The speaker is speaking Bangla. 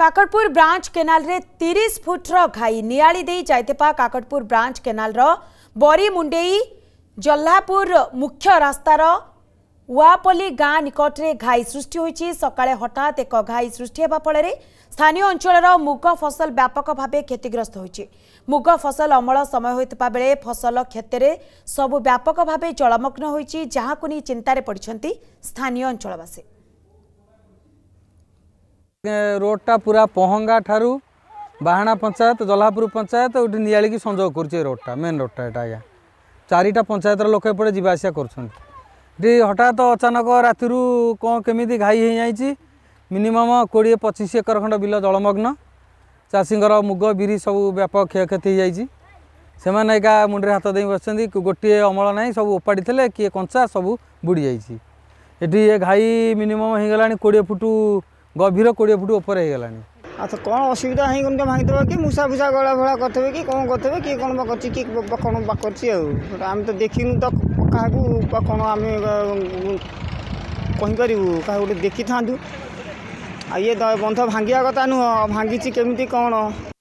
কাকটপুর ব্রাঞ্চ কেনালে তিরিশ ফুটর ঘাই নিয়াড়ি দিয়ে যাই কাকটপুর ব্রাঞ্চ কেনালর বরিমুন্ডেই জহ্লাপুর মুখ্য রাস্তার ওয়াপলি গাঁ নিকটরে ঘাই সৃষ্টি হয়েছে সকালে হঠাৎ এক ঘাই সৃষ্টি হওয়া ফলে স্থানীয় অঞ্চলর মুগ ফসল ব্যাপক ভাবে ক্ষতিগ্রস্ত হয়েছে মুগ ফসল অমল সময় হয়ে বেড়ে ফসল ক্ষেত্রে সবু ব্যাপক ভাবে জলমগ্ন হয়েছে যা চিন্তায় পড়ছেন স্থানীয় অঞ্চলবাসী ରୋଡ଼ଟା ପୁରା ପହଙ୍ଗା ଠାରୁ ବାହାଣା ପଞ୍ଚାୟତ ଜହ୍ଲାପୁର ପଞ୍ଚାୟତ ଏଠି ନିଆଳିକି ସଂଯୋଗ କରୁଛି ଏ ରୋଡ଼ଟା ମେନ୍ ରୋଡ଼ଟା ଏଇଟା ଆଜ୍ଞା ଚାରିଟା ପଞ୍ଚାୟତର ଲୋକ ଏପଟେ ଯିବା ଆସିବା କରୁଛନ୍ତି ଏଠି ହଠାତ୍ ଅଚାନକ ରାତିରୁ କ'ଣ କେମିତି ଘାଇ ହୋଇଯାଇଛି ମିନିମମ୍ କୋଡ଼ିଏ ପଚିଶ ଏକର ଖଣ୍ଡ ବିଲ ଜଳମଗ୍ନ ଚାଷୀଙ୍କର ମୁଗ ବିରି ସବୁ ବ୍ୟାପକ କ୍ଷୟକ୍ଷତି ହୋଇଯାଇଛି ସେମାନେ ଏକା ମୁଣ୍ଡରେ ହାତ ଦେଇ ବସିଛନ୍ତି ଗୋଟିଏ ଅମଳ ନାହିଁ ସବୁ ଓପାଡ଼ି ଥିଲେ କିଏ କଞ୍ଚା ସବୁ ବୁଡ଼ି ଯାଇଛି ଏଠି ଏ ଘାଇ ମିନିମମ୍ ହୋଇଗଲାଣି କୋଡ଼ିଏ ଫୁଟ গভীর কোড়িয়ে ফুট উপরে হয়ে আচ্ছা কোণ অসুবিধা হয়ে কোনটা ভাঙিদেবে কি মূষা ফুষা গলা ভোলা করতেবে কি কোণ করতেবে কি কোণ বা করছি কি কোণ বা করছি আউ আমি তো দেখিনু তো কাহাকু বা কোণ আমি କହିପାରିବୁ କାହା ଗୋଟେ ଦେଖିଥାନ୍ତୁ ଆଉ ଇଏ ବନ୍ଧ ଭାଙ୍ଗିବା କଥା ନୁହଁ ଭାଙ୍ଗିଛି କେମିତି କ'ଣ